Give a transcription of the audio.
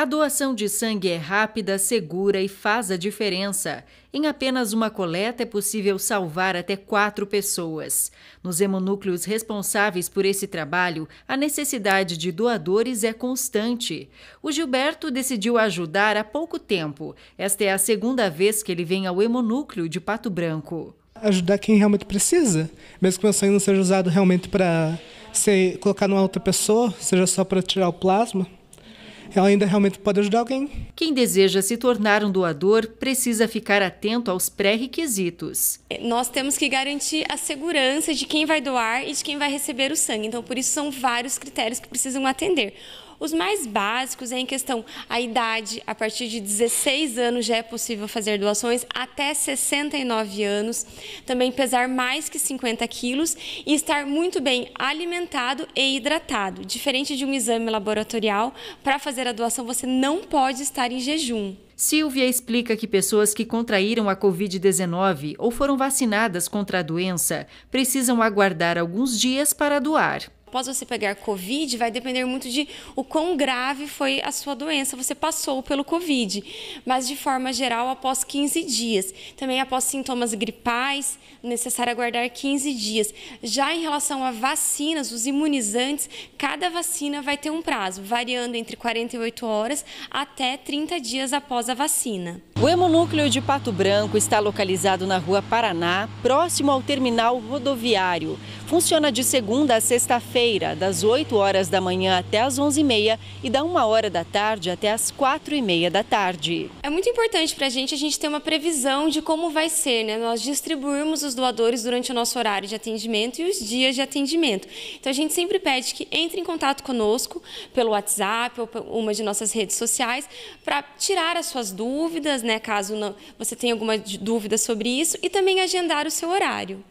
A doação de sangue é rápida, segura e faz a diferença. Em apenas uma coleta é possível salvar até quatro pessoas. Nos hemonúcleos responsáveis por esse trabalho, a necessidade de doadores é constante. O Gilberto decidiu ajudar há pouco tempo. Esta é a segunda vez que ele vem ao hemonúcleo de Pato Branco. Ajudar quem realmente precisa, mesmo que meu sangue não seja usado realmente para ser colocado em outra pessoa, seja só para tirar o plasma ela ainda realmente pode ajudar alguém. Quem deseja se tornar um doador precisa ficar atento aos pré-requisitos. Nós temos que garantir a segurança de quem vai doar e de quem vai receber o sangue. Então, por isso, são vários critérios que precisam atender. Os mais básicos é em questão a idade, a partir de 16 anos já é possível fazer doações, até 69 anos, também pesar mais que 50 quilos e estar muito bem alimentado e hidratado. Diferente de um exame laboratorial, para fazer a doação você não pode estar em jejum. Silvia explica que pessoas que contraíram a Covid-19 ou foram vacinadas contra a doença precisam aguardar alguns dias para doar. Após você pegar Covid, vai depender muito de o quão grave foi a sua doença, você passou pelo Covid, mas de forma geral após 15 dias. Também após sintomas gripais, necessário aguardar 15 dias. Já em relação a vacinas, os imunizantes, cada vacina vai ter um prazo, variando entre 48 horas até 30 dias após a vacina. O hemonúcleo de Pato Branco está localizado na Rua Paraná, próximo ao terminal rodoviário. Funciona de segunda a sexta-feira, das 8 horas da manhã até as 11h30 e da 1 hora da tarde até as 4h30 da tarde. É muito importante para a gente a gente ter uma previsão de como vai ser, né? Nós distribuirmos os doadores durante o nosso horário de atendimento e os dias de atendimento. Então a gente sempre pede que entre em contato conosco pelo WhatsApp ou uma de nossas redes sociais para tirar as suas dúvidas, né? né, caso não, você tenha alguma dúvida sobre isso, e também agendar o seu horário.